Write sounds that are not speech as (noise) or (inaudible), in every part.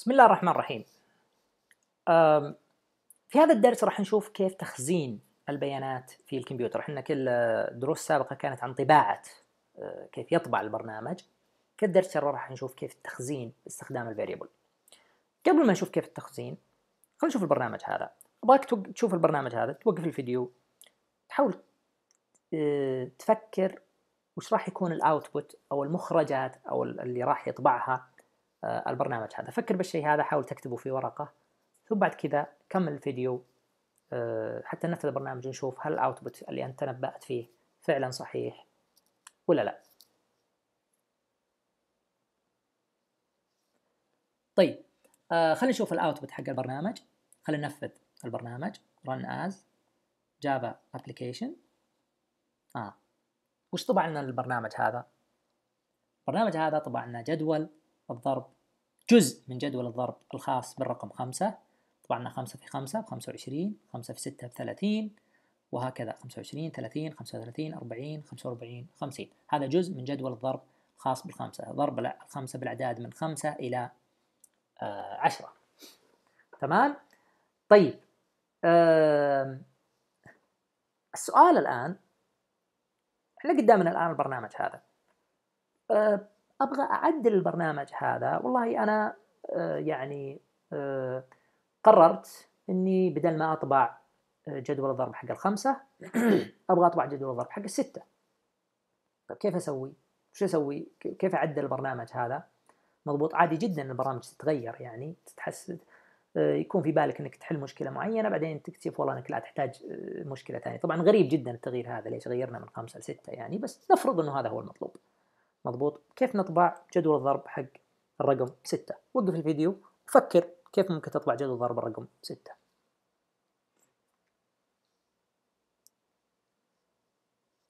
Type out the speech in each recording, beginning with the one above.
بسم الله الرحمن الرحيم في هذا الدرس راح نشوف كيف تخزين البيانات في الكمبيوتر احنا كل دروس سابقة كانت عن طباعة آه، كيف يطبع البرنامج الدرس ترى راح نشوف كيف التخزين باستخدام الفاريبل قبل ما نشوف كيف التخزين خلينا نشوف البرنامج هذا ابغاك تشوف البرنامج هذا توقف الفيديو تحاول آه، تفكر وش راح يكون الاوتبوت او المخرجات او اللي راح يطبعها آه، البرنامج هذا فكر بالشيء هذا حاول تكتبه في ورقة ثم بعد كذا كمل الفيديو آه، حتى ننفذ البرنامج نشوف هل الاوتبوت اللي انت تنبأت فيه فعلا صحيح ولا لا طيب آه، خلينا نشوف الاوتبوت حق البرنامج خلينا ننفذ البرنامج run as java application اه وش طبع لنا البرنامج هذا البرنامج هذا طبع لنا جدول الضرب جزء من جدول الضرب الخاص بالرقم خمسة طبعا خمسة في خمسة بخمسة وعشرين خمسة في ستة 30 وهكذا خمسة وعشرين ثلاثين خمسة وثلاثين أربعين خمسة وأربعين هذا جزء من جدول الضرب الخاص بالخمسة ضرب الخمسة بالأعداد من خمسة إلى آه عشرة تمام طيب آه السؤال الآن احنا قدامنا الآن البرنامج هذا آه ابغى اعدل البرنامج هذا والله انا آه، يعني آه، قررت اني بدل ما اطبع آه، جدول الضرب حق الخمسه (clears throat) ابغى اطبع جدول الضرب حق السته طيب كيف اسوي؟ شو اسوي؟ كيف اعدل البرنامج هذا؟ مضبوط عادي جدا البرامج تتغير يعني تتحسن يكون في بالك انك تحل مشكله معينه بعدين تكتشف والله انك لا تحتاج مشكله ثانيه، طبعا غريب جدا التغيير هذا ليش غيرنا من خمسه لسته يعني بس نفرض انه هذا هو المطلوب. مضبوط كيف نطبع جدول الضرب حق الرقم 6 وقف الفيديو وفكر كيف ممكن تطبع جدول الضرب الرقم 6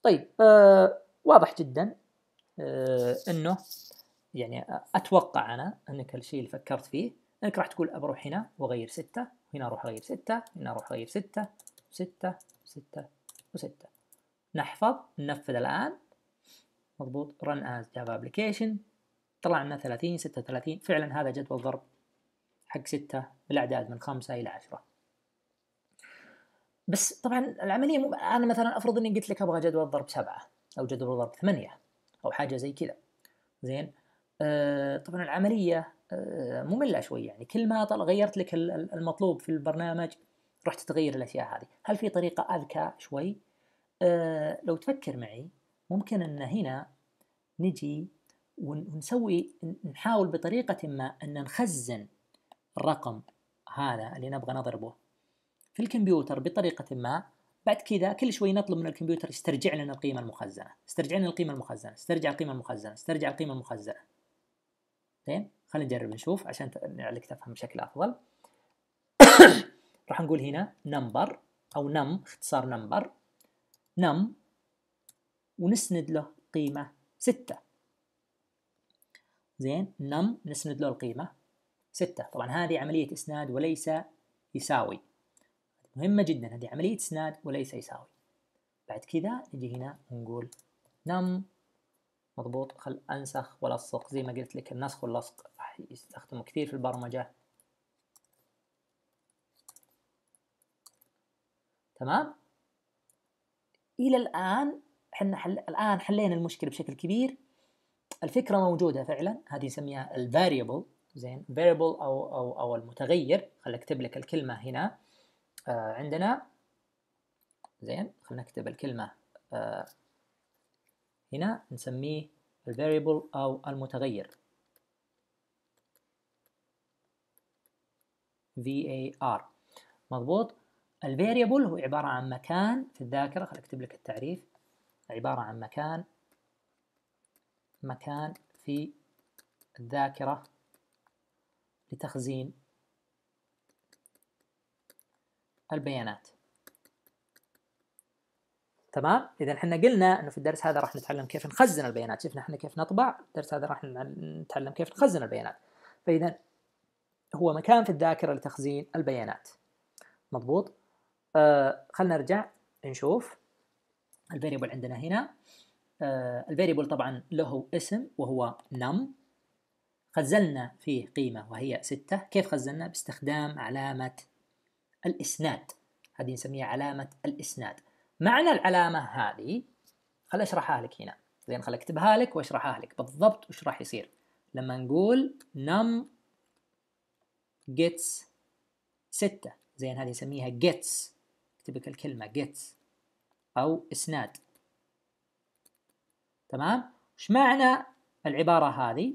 طيب آه واضح جدا آه انه يعني اتوقع انا انك الشيء اللي فكرت فيه انك راح تقول أروح هنا واغير 6 هنا اروح اغير 6 هنا اروح اغير 6 6 6 و6 نحفظ ننفذ الان مضبوط رن از java ابلكيشن طلع لنا 30 36 فعلا هذا جدول ضرب حق 6 بالاعداد من 5 الى 10 بس طبعا العمليه مو... انا مثلا افرض اني قلت لك ابغى جدول ضرب 7 او جدول ضرب 8 او حاجه زي كذا زين آه طبعا العمليه آه ممله شوي يعني كل ما طل... غيرت لك المطلوب في البرنامج رحت تغير الاشياء هذه هل في طريقه اذكى شوي آه لو تفكر معي ممكن أن هنا نجي ونسوي نحاول بطريقة ما أن نخزن الرقم هذا اللي نبغى نضربه في الكمبيوتر بطريقة ما بعد كذا كل شوي نطلب من الكمبيوتر يسترجع لنا القيمة المخزنة استرجع لنا القيمة المخزنة استرجع القيمة المخزنة استرجع القيمة المخزنة زين خلينا نجرب نشوف عشان لك تفهم بشكل أفضل (coughs) راح نقول هنا نمبر أو نم اختصار نمبر نم ونسند له قيمة ستة زين نم نسند له القيمة ستة طبعا هذه عملية إسناد وليس يساوي مهمة جدا هذه عملية إسناد وليس يساوي بعد كذا نجي هنا ونقول نم مضبوط خل أنسخ ولصق زي ما قلت لك النسخ واللصق راح يستخدمه كثير في البرمجة تمام إلى الآن حنا حل... الان حلينا المشكله بشكل كبير الفكره موجوده فعلا هذه نسميها الفاريبل زين فاريبل او او او المتغير خلينا اكتب لك الكلمه هنا آه عندنا زين خلينا نكتب الكلمه آه هنا نسميه الفاريبل او المتغير VAR مضبوط الفاريبل هو عبارة عن مكان في الذاكرة خل أكتب لك التعريف عبارة عن مكان مكان في الذاكرة لتخزين البيانات تمام اذا احنا قلنا انه في الدرس هذا راح نتعلم كيف نخزن البيانات شفنا احنا كيف نطبع الدرس هذا راح نتعلم كيف نخزن البيانات فاذا هو مكان في الذاكره لتخزين البيانات مضبوط آه خلينا نرجع نشوف الفاريبل عندنا هنا آه، الفاريبل طبعا له اسم وهو num خزلنا فيه قيمة وهي ستة كيف خزلنا؟ باستخدام علامة الإسناد هذه نسميها علامة الإسناد معنى العلامة هذه خل أشرحها لك هنا زين خل أكتبها لك وأشرحها لك بالضبط وش راح يصير لما نقول num gets ستة زين هذه نسميها gets اكتب لك الكلمة gets أو إسناد تمام؟ وش معنى العبارة هذه؟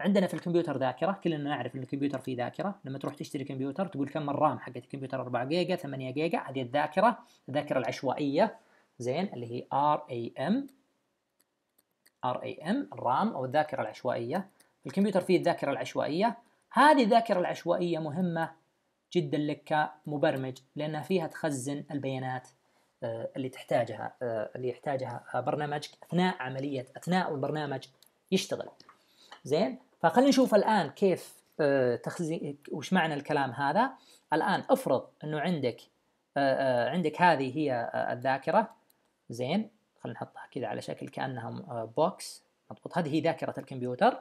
عندنا في الكمبيوتر ذاكرة كلنا نعرف أن الكمبيوتر فيه ذاكرة لما تروح تشتري كمبيوتر تقول كم الرام حقت الكمبيوتر 4 جيجا 8 جيجا هذه الذاكرة الذاكرة العشوائية زين اللي هي RAM RAM الرام أو الذاكرة العشوائية الكمبيوتر فيه الذاكرة العشوائية هذه الذاكرة العشوائية مهمة جدا لك كمبرمج لأنها فيها تخزن البيانات آه، اللي تحتاجها آه، اللي يحتاجها آه، برنامجك اثناء عمليه اثناء البرنامج يشتغل زين فخلينا نشوف الان كيف تخزين وش معنى الكلام هذا الان افرض انه عندك عندك هذه هي الذاكره زين خلينا نحطها كذا على شكل كانها بوكس مضبوط هذه هي ذاكره الكمبيوتر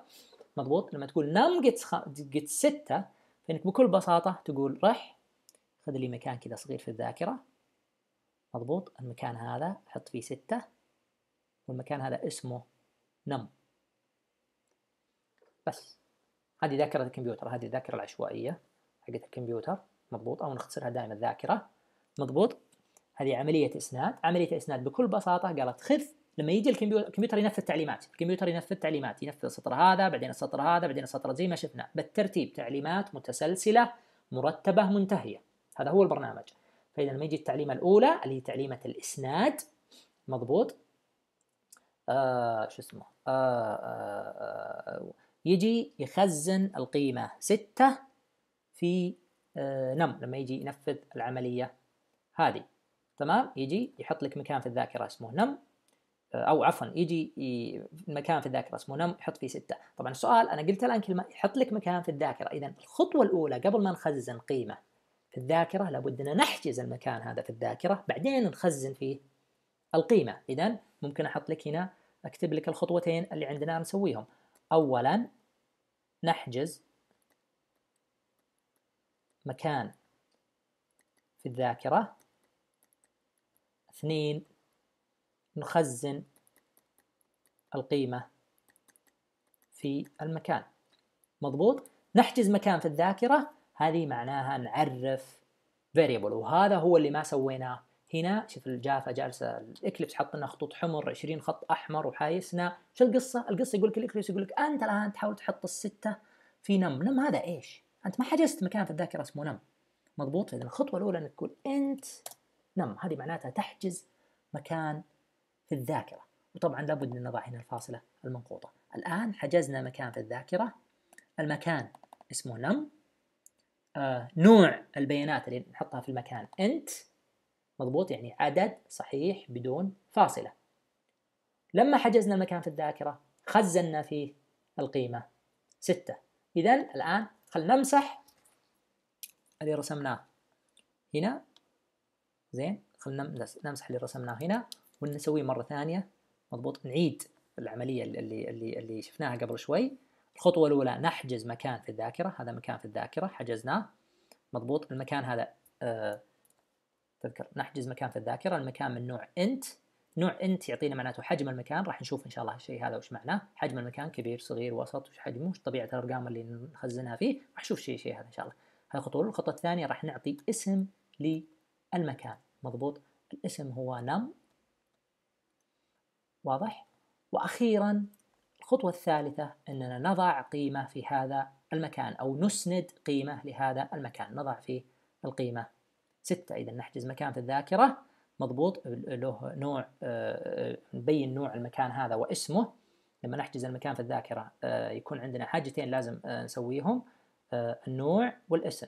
مضبوط لما تقول نم جت خ... جت 6 فانك بكل بساطه تقول رح خذ لي مكان كذا صغير في الذاكره مضبوط المكان هذا حط فيه ستة والمكان هذا اسمه نم بس هذه ذاكرة الكمبيوتر هذه الذاكرة العشوائية حقت الكمبيوتر مضبوط أو نختصرها دائما ذاكرة مضبوط هذه عملية إسناد عملية إسناد بكل بساطة قالت خذ لما يجي الكمبيوتر الكمبيوتر ينفذ تعليمات الكمبيوتر ينفذ تعليمات ينفذ السطر هذا بعدين السطر هذا بعدين السطر زي ما شفنا بالترتيب تعليمات متسلسلة مرتبة منتهية هذا هو البرنامج فإذا لما يجي التعليمة الأولى اللي هي تعليمة الإسناد مضبوط آه شو اسمه آه آه آه يجي يخزن القيمة ستة في آه نم لما يجي ينفذ العملية هذه تمام يجي يحط لك مكان في الذاكرة اسمه نم آه، او عفوا يجي مكان في الذاكره اسمه نم يحط فيه سته، طبعا السؤال انا قلت الان كلمه يحط لك مكان في الذاكره، اذا الخطوه الاولى قبل ما نخزن قيمه في الذاكرة لابد أن نحجز المكان هذا في الذاكرة بعدين نخزن فيه القيمة إذا ممكن أحط لك هنا أكتب لك الخطوتين اللي عندنا نسويهم أولا نحجز مكان في الذاكرة اثنين نخزن القيمة في المكان مضبوط نحجز مكان في الذاكرة هذه معناها نعرف فاريبل وهذا هو اللي ما سويناه هنا شوف الجافا جالسه الاكليبس حط لنا خطوط حمر 20 خط احمر وحايسنا شو القصه؟ القصه يقول لك الاكليبس يقول لك انت الان تحاول تحط السته في نم، نم هذا ايش؟ انت ما حجزت مكان في الذاكره اسمه نم مضبوط؟ اذا الخطوه الاولى انك تقول انت نم هذه معناتها تحجز مكان في الذاكره وطبعا لابد ان نضع هنا الفاصله المنقوطه الان حجزنا مكان في الذاكره المكان اسمه نم آه، نوع البيانات اللي نحطها في المكان انت مضبوط يعني عدد صحيح بدون فاصلة لما حجزنا المكان في الذاكرة خزنا فيه القيمة 6 إذا الآن خلنا نمسح اللي رسمناه هنا زين خلنا نمسح اللي رسمناه هنا ونسويه مرة ثانية مضبوط نعيد العملية اللي اللي اللي شفناها قبل شوي الخطوة الأولى نحجز مكان في الذاكرة هذا مكان في الذاكرة حجزناه مضبوط المكان هذا آه، تذكر نحجز مكان في الذاكرة المكان من نوع انت نوع انت يعطينا معناته حجم المكان راح نشوف ان شاء الله الشيء هذا وش معناه حجم المكان كبير صغير وسط وش حجمه وش طبيعة الارقام اللي نخزنها فيه راح نشوف شيء شيء هذا ان شاء الله هاي الخطوة الأولى الخطوة الثانية راح نعطي اسم للمكان مضبوط الاسم هو نم واضح وأخيرا الخطوة الثالثة أننا نضع قيمة في هذا المكان أو نسند قيمة لهذا المكان نضع فيه القيمة ستة إذا نحجز مكان في الذاكرة مضبوط له نوع آه، نبين نوع المكان هذا واسمه لما نحجز المكان في الذاكرة آه، يكون عندنا حاجتين لازم آه، نسويهم النوع والاسم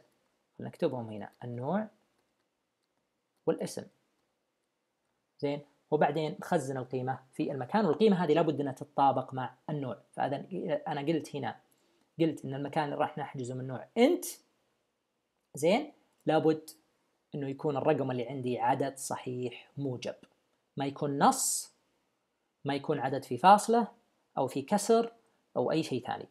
نكتبهم هنا النوع والاسم زين وبعدين تخزن القيمة في المكان والقيمة هذه لابد أنها تتطابق مع النوع فإذا أنا قلت هنا قلت أن المكان اللي راح نحجزه من نوع أنت زين لابد أنه يكون الرقم اللي عندي عدد صحيح موجب ما يكون نص ما يكون عدد في فاصلة أو في كسر أو أي شيء ثاني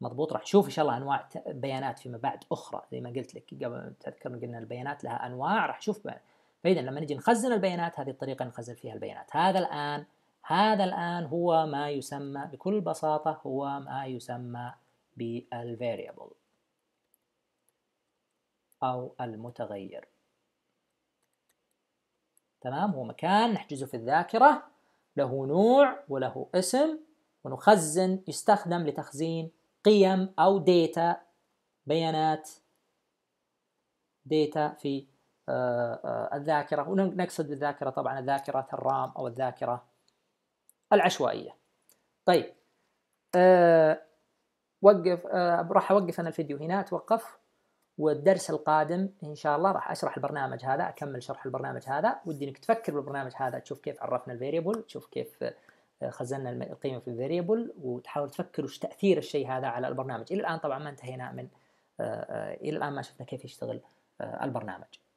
مضبوط راح نشوف ان شاء الله انواع بيانات فيما بعد اخرى زي ما قلت لك قبل تذكر قلنا البيانات لها انواع راح نشوف فإذا لما نجي نخزن البيانات هذه الطريقة نخزن فيها البيانات هذا الآن هذا الآن هو ما يسمى بكل بساطة هو ما يسمى بالفاريبل أو المتغير تمام هو مكان نحجزه في الذاكرة له نوع وله اسم ونخزن يستخدم لتخزين قيم أو ديتا بيانات ديتا في الذاكرة ونقصد بالذاكرة طبعا ذاكرة الرام أو الذاكرة العشوائية طيب آه، وقف آه، راح أوقف أنا الفيديو هنا توقف والدرس القادم ان شاء الله راح اشرح البرنامج هذا اكمل شرح البرنامج هذا ودي انك تفكر بالبرنامج هذا تشوف كيف عرفنا الفيريبل تشوف كيف آه، خزنا القيمه في الفيريبل وتحاول تفكر وش تاثير الشيء هذا على البرنامج الى الان طبعا ما انتهينا من الى الان ما شفنا كيف يشتغل البرنامج